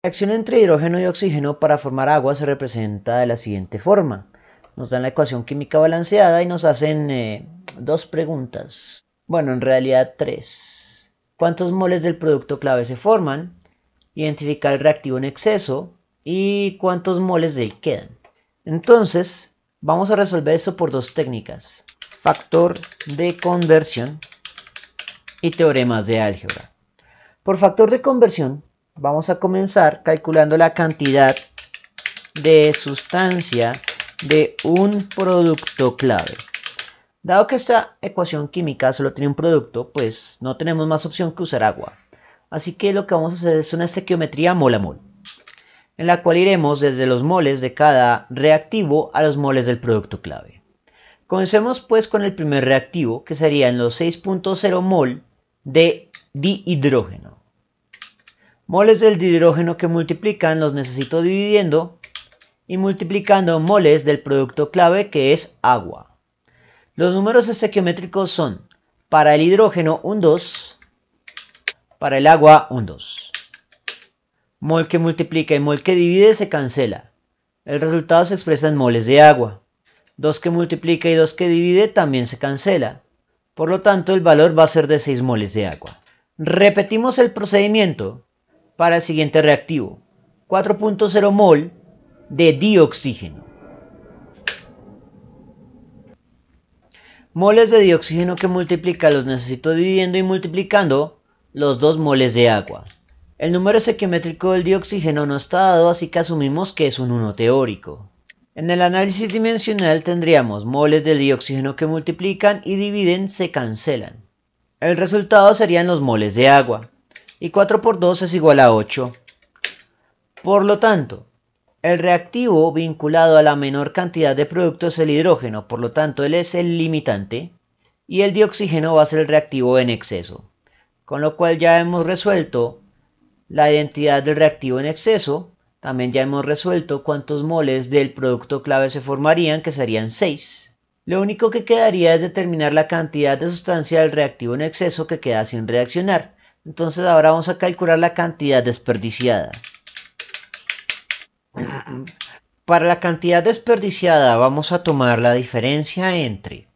La reacción entre hidrógeno y oxígeno para formar agua se representa de la siguiente forma. Nos dan la ecuación química balanceada y nos hacen eh, dos preguntas. Bueno, en realidad tres. ¿Cuántos moles del producto clave se forman? Identificar el reactivo en exceso y cuántos moles de él quedan. Entonces, vamos a resolver esto por dos técnicas. Factor de conversión y teoremas de álgebra. Por factor de conversión Vamos a comenzar calculando la cantidad de sustancia de un producto clave. Dado que esta ecuación química solo tiene un producto, pues no tenemos más opción que usar agua. Así que lo que vamos a hacer es una estequiometría mol a mol, en la cual iremos desde los moles de cada reactivo a los moles del producto clave. Comencemos pues con el primer reactivo, que serían los 6.0 mol de dihidrógeno. Moles del hidrógeno que multiplican los necesito dividiendo y multiplicando moles del producto clave que es agua. Los números estequiométricos son para el hidrógeno un 2, para el agua un 2. Mol que multiplica y mol que divide se cancela. El resultado se expresa en moles de agua. 2 que multiplica y 2 que divide también se cancela. Por lo tanto, el valor va a ser de 6 moles de agua. Repetimos el procedimiento para el siguiente reactivo. 4.0 mol de dioxígeno. Moles de dioxígeno que multiplica los necesito dividiendo y multiplicando los dos moles de agua. El número sequimétrico del dioxígeno no está dado, así que asumimos que es un 1 teórico. En el análisis dimensional tendríamos moles de dioxígeno que multiplican y dividen se cancelan. El resultado serían los moles de agua y 4 por 2 es igual a 8. Por lo tanto, el reactivo vinculado a la menor cantidad de producto es el hidrógeno, por lo tanto él es el limitante, y el dioxígeno va a ser el reactivo en exceso. Con lo cual ya hemos resuelto la identidad del reactivo en exceso, también ya hemos resuelto cuántos moles del producto clave se formarían, que serían 6. Lo único que quedaría es determinar la cantidad de sustancia del reactivo en exceso que queda sin reaccionar. Entonces ahora vamos a calcular la cantidad desperdiciada. Para la cantidad desperdiciada vamos a tomar la diferencia entre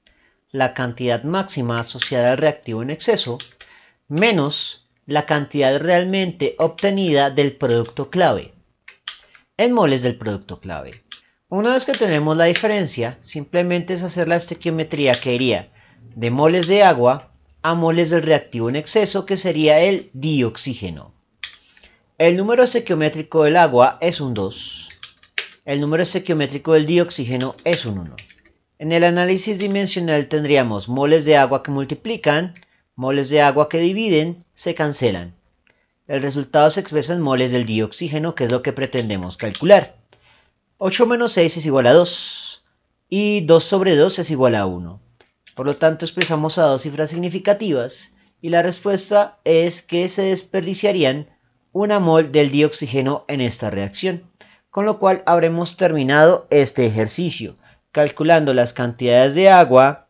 la cantidad máxima asociada al reactivo en exceso menos la cantidad realmente obtenida del producto clave en moles del producto clave. Una vez que tenemos la diferencia, simplemente es hacer la estequiometría que iría de moles de agua a moles del reactivo en exceso que sería el dioxígeno. El número estequiométrico del agua es un 2. El número estequiométrico del dioxígeno es un 1. En el análisis dimensional tendríamos moles de agua que multiplican, moles de agua que dividen, se cancelan. El resultado se expresa en moles del dioxígeno, que es lo que pretendemos calcular. 8 menos 6 es igual a 2 y 2 sobre 2 es igual a 1. Por lo tanto, expresamos a dos cifras significativas y la respuesta es que se desperdiciarían una mol del dioxígeno en esta reacción, con lo cual habremos terminado este ejercicio, calculando las cantidades de agua,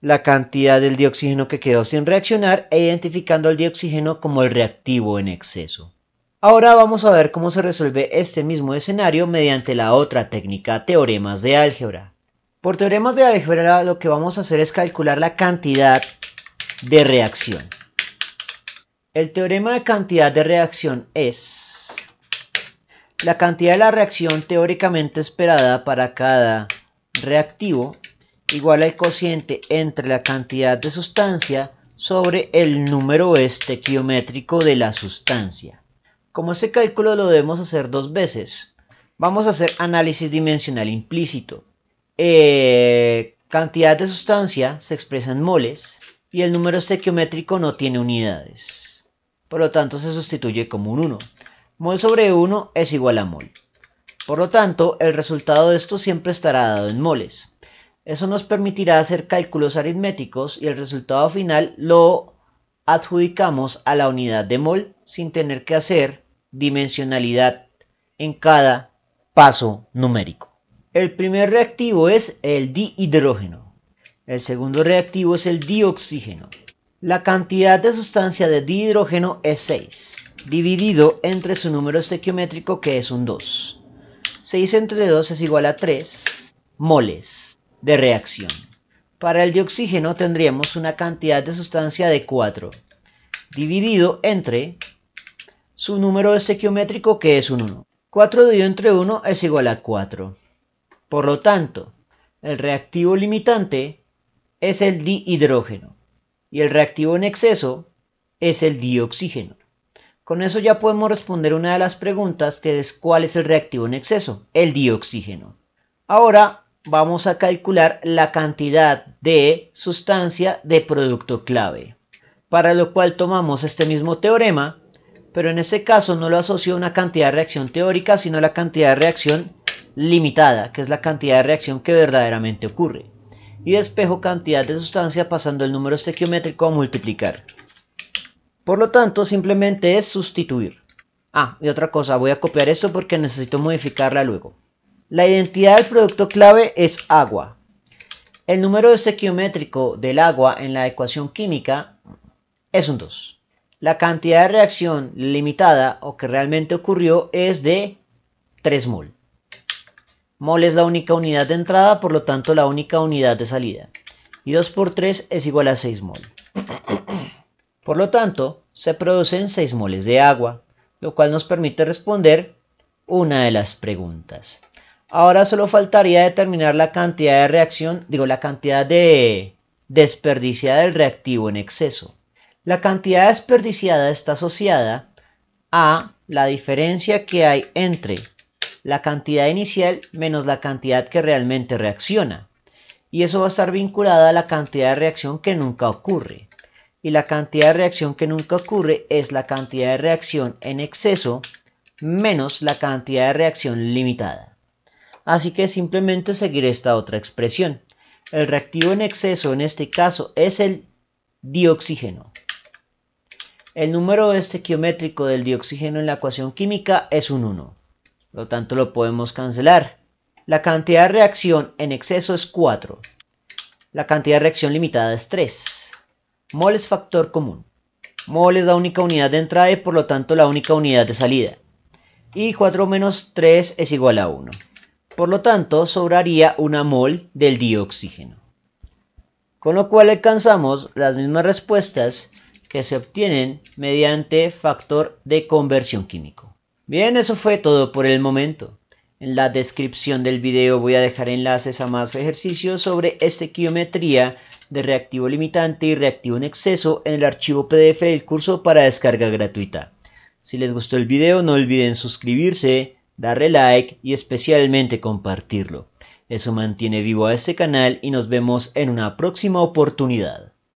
la cantidad del dioxígeno que quedó sin reaccionar e identificando al dioxígeno como el reactivo en exceso. Ahora vamos a ver cómo se resuelve este mismo escenario mediante la otra técnica, teoremas de álgebra. Por teoremas de álgebra lo que vamos a hacer es calcular la cantidad de reacción. El teorema de cantidad de reacción es la cantidad de la reacción teóricamente esperada para cada reactivo igual al cociente entre la cantidad de sustancia sobre el número estequiométrico de la sustancia. Como ese cálculo lo debemos hacer dos veces, vamos a hacer análisis dimensional implícito. Eh, cantidad de sustancia se expresa en moles y el número estequiométrico no tiene unidades. Por lo tanto, se sustituye como un 1. Mol sobre 1 es igual a mol. Por lo tanto, el resultado de esto siempre estará dado en moles. Eso nos permitirá hacer cálculos aritméticos y el resultado final lo adjudicamos a la unidad de mol sin tener que hacer dimensionalidad en cada paso numérico. El primer reactivo es el dihidrógeno. El segundo reactivo es el dioxígeno. La cantidad de sustancia de dihidrógeno es 6, dividido entre su número estequiométrico que es un 2. 6 entre 2 es igual a 3 moles de reacción. Para el dioxígeno tendríamos una cantidad de sustancia de 4, dividido entre su número estequiométrico que es un 1. 4 dividido entre 1 es igual a 4. Por lo tanto, el reactivo limitante es el dihidrógeno y el reactivo en exceso es el dioxígeno. Con eso ya podemos responder una de las preguntas que es cuál es el reactivo en exceso, el dioxígeno. Ahora vamos a calcular la cantidad de sustancia de producto clave, para lo cual tomamos este mismo teorema, pero en este caso no lo asocio a una cantidad de reacción teórica, sino a la cantidad de reacción limitada, que es la cantidad de reacción que verdaderamente ocurre, y despejo cantidad de sustancia pasando el número estequiométrico a multiplicar. Por lo tanto, simplemente es sustituir. Ah, y otra cosa, voy a copiar esto porque necesito modificarla luego. La identidad del producto clave es agua. El número estequiométrico del agua en la ecuación química es un 2. La cantidad de reacción limitada o que realmente ocurrió es de 3 mol. Mol es la única unidad de entrada, por lo tanto la única unidad de salida. Y 2 por 3 es igual a 6 mol. Por lo tanto, se producen 6 moles de agua, lo cual nos permite responder una de las preguntas. Ahora solo faltaría determinar la cantidad de reacción, digo, la cantidad de desperdiciada del reactivo en exceso. La cantidad desperdiciada está asociada a la diferencia que hay entre la cantidad inicial menos la cantidad que realmente reacciona. Y eso va a estar vinculada a la cantidad de reacción que nunca ocurre. Y la cantidad de reacción que nunca ocurre es la cantidad de reacción en exceso menos la cantidad de reacción limitada. Así que simplemente seguir esta otra expresión. El reactivo en exceso en este caso es el dioxígeno. El número estequiométrico del dioxígeno en la ecuación química es un 1. Por lo tanto, lo podemos cancelar. La cantidad de reacción en exceso es 4. La cantidad de reacción limitada es 3. Mol es factor común. Mol es la única unidad de entrada y por lo tanto la única unidad de salida. Y 4 menos 3 es igual a 1. Por lo tanto, sobraría una mol del dioxígeno. Con lo cual alcanzamos las mismas respuestas que se obtienen mediante factor de conversión químico. Bien, eso fue todo por el momento. En la descripción del video voy a dejar enlaces a más ejercicios sobre estequiometría de reactivo limitante y reactivo en exceso en el archivo PDF del curso para descarga gratuita. Si les gustó el video no olviden suscribirse, darle like y especialmente compartirlo. Eso mantiene vivo a este canal y nos vemos en una próxima oportunidad.